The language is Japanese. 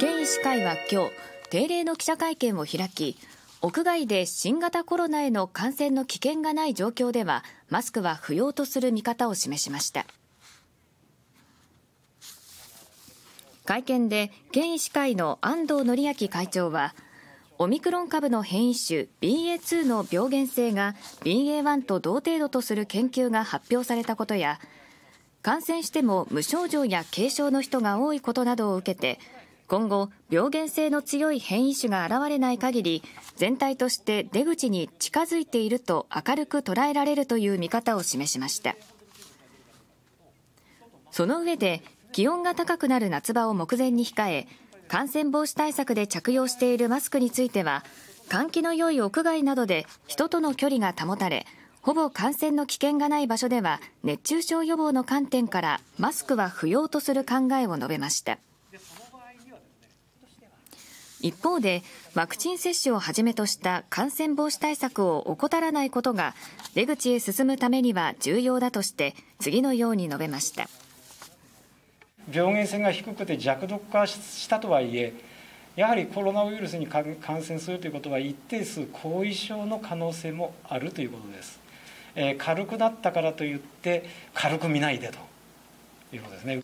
県医師会は今日定例の記者会見を開き屋外で新型コロナへの感染の危険がない状況ではマスクは不要とする見方を示しました会見で県医師会の安藤紀明会長はオミクロン株の変異種 BA.2 の病原性が BA.1 と同程度とする研究が発表されたことや感染しても無症状や軽症の人が多いことなどを受けて今後病原性の強い変異種が現れない限り全体として出口に近づいていると明るく捉えられるという見方を示しましたその上で気温が高くなる夏場を目前に控え感染防止対策で着用しているマスクについては換気の良い屋外などで人との距離が保たれほぼ感染の危険がない場所では熱中症予防の観点からマスクは不要とする考えを述べました一方でワクチン接種をはじめとした感染防止対策を怠らないことが出口へ進むためには重要だとして次のように述べました病原性が低くて弱毒化したとはいえやはりコロナウイルスに感染するということは一定数後遺症の可能性もあるということです。え軽くなったからといって軽く見ないでということですね。